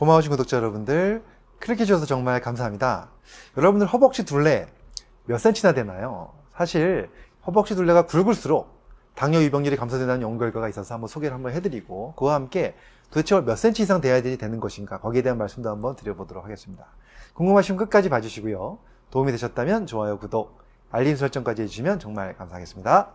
고마우신 구독자 여러분들 클릭해주셔서 정말 감사합니다. 여러분들 허벅지 둘레 몇 센치나 되나요? 사실 허벅지 둘레가 굵을수록 당뇨 유병률이 감소된다는 연구 결과가 있어서 한번 소개를 한번 해드리고 그와 함께 도대체 몇 센치 이상 돼야 되는 것인가 거기에 대한 말씀도 한번 드려보도록 하겠습니다. 궁금하시면 끝까지 봐주시고요. 도움이 되셨다면 좋아요, 구독, 알림 설정까지 해주시면 정말 감사하겠습니다.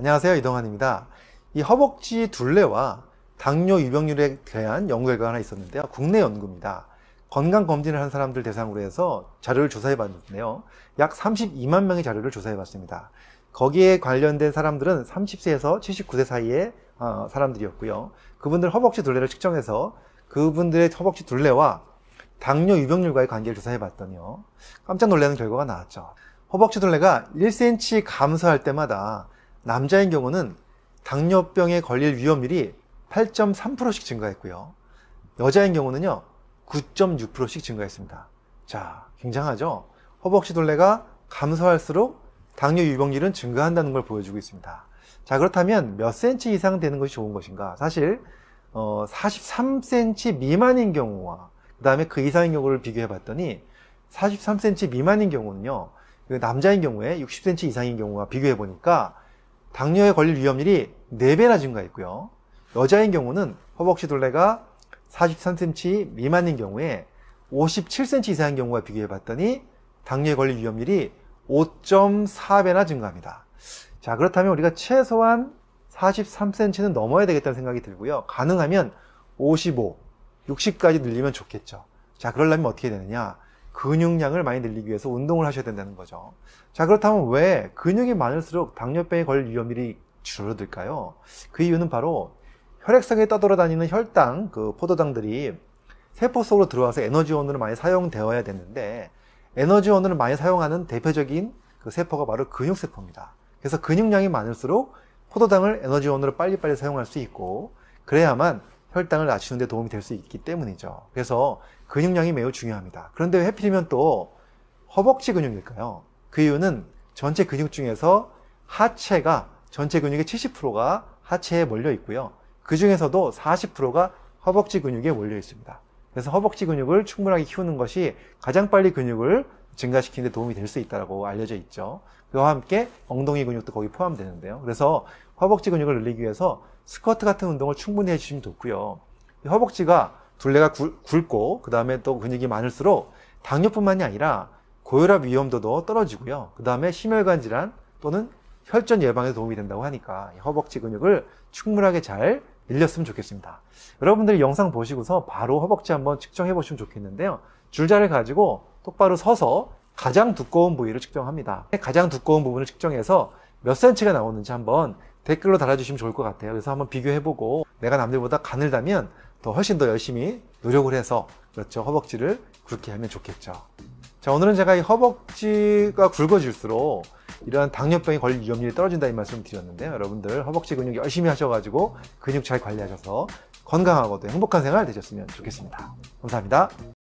안녕하세요. 이동환입니다. 이 허벅지 둘레와 당뇨 유병률에 대한 연구 결과가 하나 있었는데요. 국내 연구입니다. 건강검진을 한 사람들 대상으로 해서 자료를 조사해 봤는데요. 약 32만 명의 자료를 조사해 봤습니다. 거기에 관련된 사람들은 30세에서 79세 사이의 어, 사람들이었고요. 그분들 허벅지 둘레를 측정해서 그분들의 허벅지 둘레와 당뇨 유병률과의 관계를 조사해 봤더니요. 깜짝 놀라는 결과가 나왔죠. 허벅지 둘레가 1cm 감소할 때마다 남자인 경우는 당뇨병에 걸릴 위험률이 8.3%씩 증가했고요. 여자인 경우는요, 9.6%씩 증가했습니다. 자, 굉장하죠? 허벅지둘레가 감소할수록 당뇨 유병률은 증가한다는 걸 보여주고 있습니다. 자, 그렇다면 몇 센치 이상 되는 것이 좋은 것인가? 사실 어, 43cm 미만인 경우와 그 다음에 그 이상인 경우를 비교해 봤더니 43cm 미만인 경우는요, 그 남자인 경우에 60cm 이상인 경우와 비교해 보니까 당뇨에 걸릴 위험률이 4배나 증가했고요. 여자인 경우는 허벅지 둘레가 43cm 미만인 경우에 57cm 이상인 경우와 비교해 봤더니 당뇨에 걸릴 위험률이 5.4배나 증가합니다. 자, 그렇다면 우리가 최소한 43cm는 넘어야 되겠다는 생각이 들고요. 가능하면 55, 60까지 늘리면 좋겠죠. 자, 그러려면 어떻게 되느냐? 근육량을 많이 늘리기 위해서 운동을 하셔야 된다는 거죠. 자, 그렇다면 왜 근육이 많을수록 당뇨병에 걸릴 위험률이 줄어들까요? 그 이유는 바로 혈액성에 떠돌아다니는 혈당, 그 포도당들이 세포 속으로 들어와서 에너지원으로 많이 사용되어야 되는데 에너지원으로 많이 사용하는 대표적인 그 세포가 바로 근육세포입니다. 그래서 근육량이 많을수록 포도당을 에너지원으로 빨리빨리 사용할 수 있고 그래야만 혈당을 낮추는 데 도움이 될 수 있기 때문이죠. 그래서 근육량이 매우 중요합니다. 그런데 왜 해필이면 또 허벅지 근육일까요? 그 이유는 전체 근육 중에서 하체가 전체 근육의 70%가 하체에 몰려 있고요. 그 중에서도 40%가 허벅지 근육에 몰려 있습니다. 그래서 허벅지 근육을 충분하게 키우는 것이 가장 빨리 근육을 증가시키는 데 도움이 될 수 있다고 알려져 있죠. 그와 함께 엉덩이 근육도 거기 포함되는데요. 그래서 허벅지 근육을 늘리기 위해서 스쿼트 같은 운동을 충분히 해주시면 좋고요. 허벅지가 둘레가 굵, 고그 다음에 또 근육이 많을수록 당뇨뿐만이 아니라 고혈압 위험도도 떨어지고요. 그 다음에 심혈관 질환 또는 혈전 예방에 도움이 된다고 하니까 허벅지 근육을 충분하게 잘 늘렸으면 좋겠습니다. 여러분들이 영상 보시고서 바로 허벅지 한번 측정해 보시면 좋겠는데요. 줄자를 가지고 똑바로 서서 가장 두꺼운 부위를 측정합니다. 가장 두꺼운 부분을 측정해서 몇 센치가 나오는지 한번 댓글로 달아주시면 좋을 것 같아요. 그래서 한번 비교해보고 내가 남들보다 가늘다면 더 훨씬 더 열심히 노력을 해서 그렇죠. 허벅지를 굵게 하면 좋겠죠. 자, 오늘은 제가 이 허벅지가 굵어질수록 이러한 당뇨병에 걸릴 위험률이 떨어진다 이 말씀을 드렸는데요. 여러분들 허벅지 근육 열심히 하셔가지고 근육 잘 관리하셔서 건강하고도 행복한 생활 되셨으면 좋겠습니다. 감사합니다.